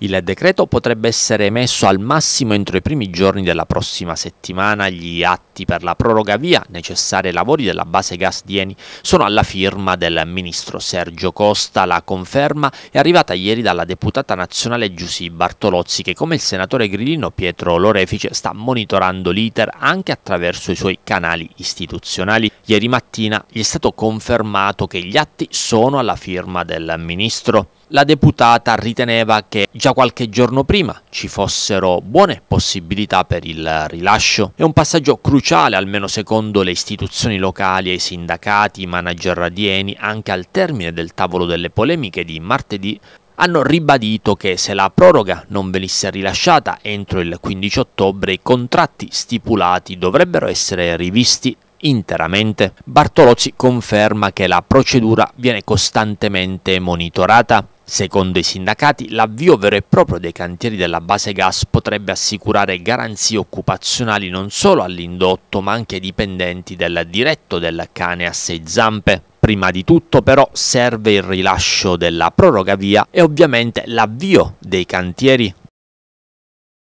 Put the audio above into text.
Il decreto potrebbe essere emesso al massimo entro i primi giorni della prossima settimana. Gli atti per la proroga via necessari ai lavori della base gas di Eni sono alla firma del ministro Sergio Costa. La conferma è arrivata ieri dalla deputata nazionale Giussi Bartolozzi che come il senatore grillino Pietro Lorefice sta monitorando l'iter anche attraverso i suoi canali istituzionali. Ieri mattina gli è stato confermato che gli atti sono alla firma del ministro. La deputata riteneva che già qualche giorno prima ci fossero buone possibilità per il rilascio. È un passaggio cruciale, almeno secondo le istituzioni locali e i sindacati, i manager radieni, anche al termine del tavolo delle polemiche di martedì, hanno ribadito che se la proroga non venisse rilasciata entro il 15 ottobre i contratti stipulati dovrebbero essere rivisti interamente. Bartolozzi conferma che la procedura viene costantemente monitorata Secondo i sindacati, l'avvio vero e proprio dei cantieri della base gas potrebbe assicurare garanzie occupazionali non solo all'indotto, ma anche ai dipendenti del diretto del cane a sei zampe. Prima di tutto però serve il rilascio della proroga via e ovviamente l'avvio dei cantieri